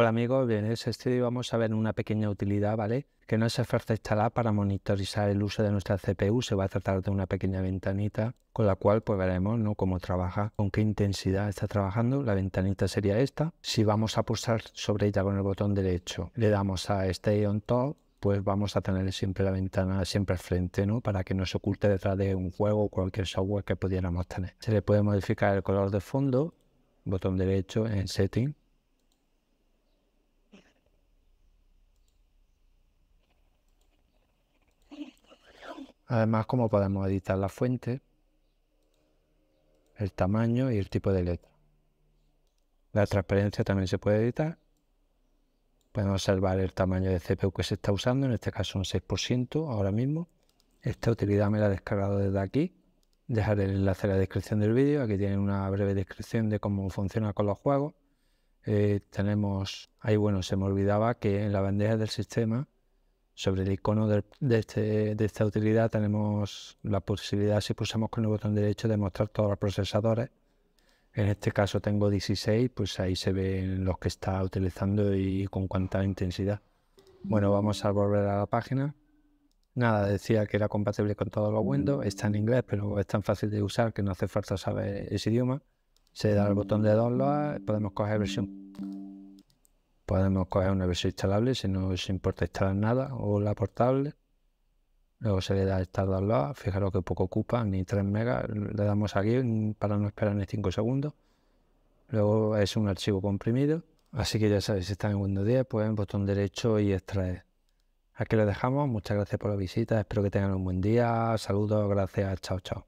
Hola amigos, bien, en este estudio vamos a ver una pequeña utilidad, ¿vale? Que no se instalar para monitorizar el uso de nuestra CPU, se va a tratar de una pequeña ventanita con la cual pues veremos ¿no? cómo trabaja, con qué intensidad está trabajando. La ventanita sería esta. Si vamos a pulsar sobre ella con el botón derecho, le damos a Stay on Top, pues vamos a tener siempre la ventana siempre al frente, ¿no? Para que no se oculte detrás de un juego o cualquier software que pudiéramos tener. Se le puede modificar el color de fondo, botón derecho en Setting Además, cómo podemos editar la fuente, el tamaño y el tipo de letra. La transparencia también se puede editar. Podemos observar el tamaño de CPU que se está usando, en este caso un 6% ahora mismo. Esta utilidad me la he descargado desde aquí. Dejaré el enlace en la descripción del vídeo. Aquí tienen una breve descripción de cómo funciona con los juegos. Eh, tenemos, ahí bueno, se me olvidaba que en la bandeja del sistema sobre el icono este, de, esta utilidad tenemos la posibilidad, si pulsamos con el botón derecho, de mostrar todos los procesadores. En este caso tengo 16, pues ahí se ven los que está utilizando y con cuánta intensidad. Bueno, vamos a volver a la página. Nada, decía que era compatible con todos los Windows. Está en inglés, pero es tan fácil de usar que no hace falta saber ese idioma. Se da el botón de download, podemos coger versión Podemos coger una versión instalable si no os importa instalar nada o la portable. Luego se le da estar al lado. Fijaros que poco ocupa, ni 3 megas. Le damos aquí para no esperar ni 5 segundos. Luego es un archivo comprimido. Así que ya sabéis, si está en Windows 10, pues botón derecho y extraer. Aquí lo dejamos. Muchas gracias por la visita. Espero que tengan un buen día. Saludos, gracias. Chao, chao.